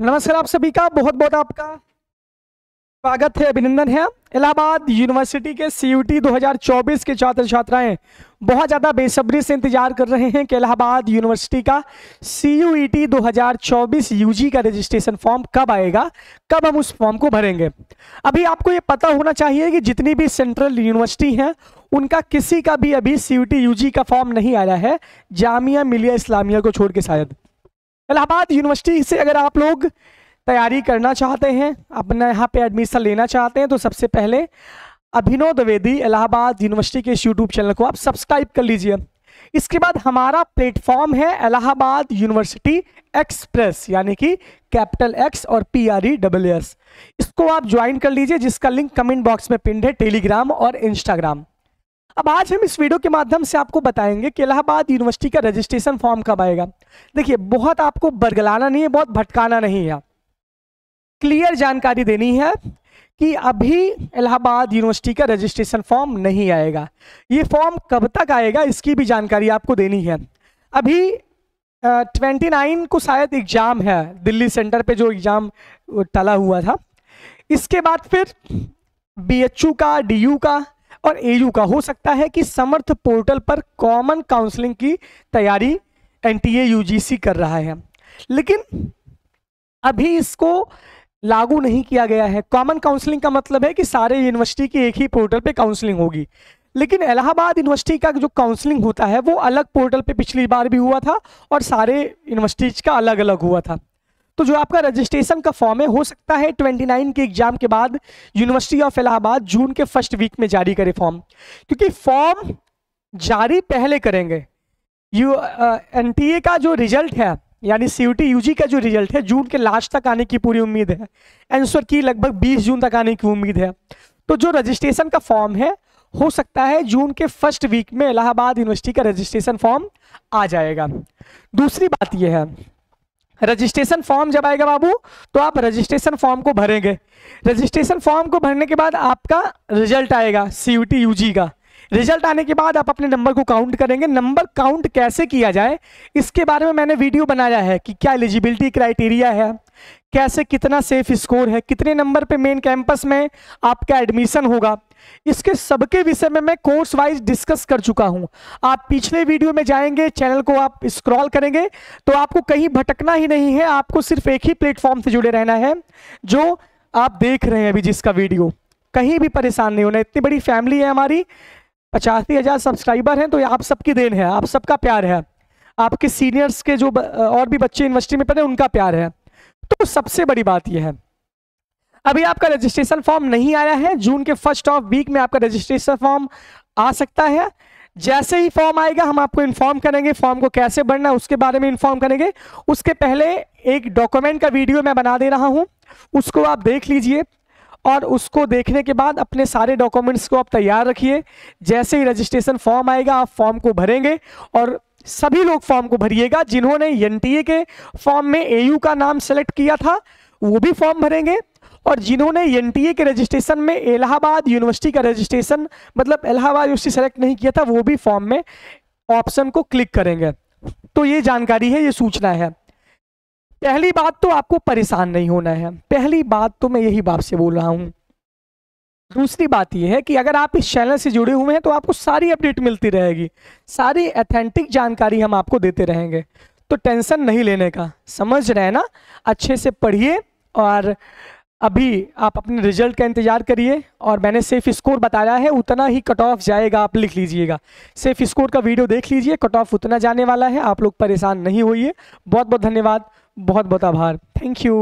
नमस्कार आप सभी का बहुत बहुत आपका स्वागत है अभिनंदन है इलाहाबाद यूनिवर्सिटी के सीयूटी 2024 के छात्र छात्राएं बहुत ज़्यादा बेसब्री से इंतजार कर रहे हैं कि इलाहाबाद यूनिवर्सिटी का सीयूईटी 2024 यूजी का रजिस्ट्रेशन फॉर्म कब आएगा कब हम उस फॉर्म को भरेंगे अभी आपको ये पता होना चाहिए कि जितनी भी सेंट्रल यूनिवर्सिटी हैं उनका किसी का भी अभी सी यू का फॉर्म नहीं आया है जामिया मिलिया इस्लामिया को छोड़ के शायद इलाहाबाद यूनिवर्सिटी से अगर आप लोग तैयारी करना चाहते हैं अपना यहाँ पे एडमिशन लेना चाहते हैं तो सबसे पहले अभिनव द्विवेदी इलाहाबाद यूनिवर्सिटी के इस यूट्यूब चैनल को आप सब्सक्राइब कर लीजिए इसके बाद हमारा प्लेटफॉर्म है इलाहाबाद यूनिवर्सिटी एक्सप्रेस यानी कि कैपिटल एक्स और P R E double S इसको आप ज्वाइन कर लीजिए जिसका लिंक कमेंट बॉक्स में पिंड है टेलीग्राम और इंस्टाग्राम अब आज हम इस वीडियो के माध्यम से आपको बताएंगे कि इलाहाबाद यूनिवर्सिटी का रजिस्ट्रेशन फॉर्म कब आएगा देखिए बहुत आपको बरगलाना नहीं है बहुत भटकाना नहीं है क्लियर जानकारी देनी है कि अभी इलाहाबाद यूनिवर्सिटी का रजिस्ट्रेशन फॉर्म नहीं आएगा ये फॉर्म कब तक आएगा इसकी भी जानकारी आपको देनी है अभी ट्वेंटी नाइन को शायद एग्ज़ाम है दिल्ली सेंटर पे जो एग्ज़ाम टला हुआ था इसके बाद फिर बी का डी का और एयू का हो सकता है कि समर्थ पोर्टल पर कॉमन काउंसलिंग की तैयारी एन टी कर रहा है लेकिन अभी इसको लागू नहीं किया गया है कॉमन काउंसलिंग का मतलब है कि सारे यूनिवर्सिटी की एक ही पोर्टल पे काउंसलिंग होगी लेकिन इलाहाबाद यूनिवर्सिटी का जो काउंसलिंग होता है वो अलग पोर्टल पे पिछली बार भी हुआ था और सारे यूनिवर्सिटीज का अलग अलग हुआ था तो जो आपका रजिस्ट्रेशन का फॉर्म है हो सकता है 29 के एग्जाम के बाद यूनिवर्सिटी ऑफ इलाहाबाद जून के फर्स्ट वीक में जारी करे फॉर्म क्योंकि फॉर्म जारी पहले करेंगे यू एन uh, का जो रिजल्ट है यानी सी यूजी का जो रिजल्ट है जून के लास्ट तक आने की पूरी उम्मीद है आंसर की लगभग बीस जून तक आने की उम्मीद है तो जो रजिस्ट्रेशन का फॉर्म है हो सकता है जून के फर्स्ट वीक में इलाहाबाद यूनिवर्सिटी का रजिस्ट्रेशन फॉर्म आ जाएगा दूसरी बात यह है रजिस्ट्रेशन फॉर्म जब आएगा बाबू तो आप रजिस्ट्रेशन फॉर्म को भरेंगे रजिस्ट्रेशन फॉर्म को भरने के बाद आपका रिजल्ट आएगा C U T U G का रिजल्ट आने के बाद आप अपने नंबर को काउंट करेंगे नंबर काउंट कैसे किया जाए इसके बारे में मैंने वीडियो बनाया है कि क्या एलिजिबिलिटी क्राइटेरिया है कैसे कितना सेफ स्कोर है कितने नंबर पे मेन कैंपस में आपका एडमिशन होगा इसके सबके विषय में मैं कोर्स वाइज डिस्कस कर चुका हूं आप पिछले वीडियो में जाएंगे चैनल को आप स्क्रॉल करेंगे तो आपको कहीं भटकना ही नहीं है आपको सिर्फ एक ही प्लेटफॉर्म से जुड़े रहना है जो आप देख रहे हैं अभी जिसका वीडियो कहीं भी परेशान नहीं होना इतनी बड़ी फैमिली है हमारी पचासी हज़ार सब्सक्राइबर हैं तो आप सबकी देन है आप सबका प्यार है आपके सीनियर्स के जो और भी बच्चे यूनिवर्सिटी में पढ़े उनका प्यार है तो सबसे बड़ी बात यह है अभी आपका रजिस्ट्रेशन फॉर्म नहीं आया है जून के फर्स्ट ऑफ वीक में आपका रजिस्ट्रेशन फॉर्म आ सकता है जैसे ही फॉर्म आएगा हम आपको इन्फॉर्म करेंगे फॉर्म को कैसे भरना है उसके बारे में इन्फॉर्म करेंगे उसके पहले एक डॉक्यूमेंट का वीडियो मैं बना दे रहा हूँ उसको आप देख लीजिए और उसको देखने के बाद अपने सारे डॉक्यूमेंट्स को आप तैयार रखिए जैसे ही रजिस्ट्रेशन फॉर्म आएगा आप फॉर्म को भरेंगे और सभी लोग फॉर्म को भरिएगा जिन्होंने एन के फॉर्म में ए का नाम सेलेक्ट किया था वो भी फॉर्म भरेंगे और जिन्होंने एन के रजिस्ट्रेशन में इलाहाबाद यूनिवर्सिटी का रजिस्ट्रेशन मतलब इलाहाबाद यूनिवर्सिटी सेलेक्ट नहीं किया था वो भी फॉर्म में ऑप्शन को क्लिक करेंगे तो ये जानकारी है ये सूचना है पहली बात तो आपको परेशान नहीं होना है पहली बात तो मैं यही बात से बोल रहा हूँ दूसरी बात यह है कि अगर आप इस चैनल से जुड़े हुए हैं तो आपको सारी अपडेट मिलती रहेगी सारी अथेंटिक जानकारी हम आपको देते रहेंगे तो टेंशन नहीं लेने का समझ रहे हैं ना अच्छे से पढ़िए और अभी आप अपने रिजल्ट का इंतज़ार करिए और मैंने सेफ स्कोर बताया है उतना ही कट ऑफ जाएगा आप लिख लीजिएगा सेफ स्कोर का वीडियो देख लीजिए कट ऑफ उतना जाने वाला है आप लोग परेशान नहीं होइए बहुत बहुत धन्यवाद बहुत बहुत आभार थैंक यू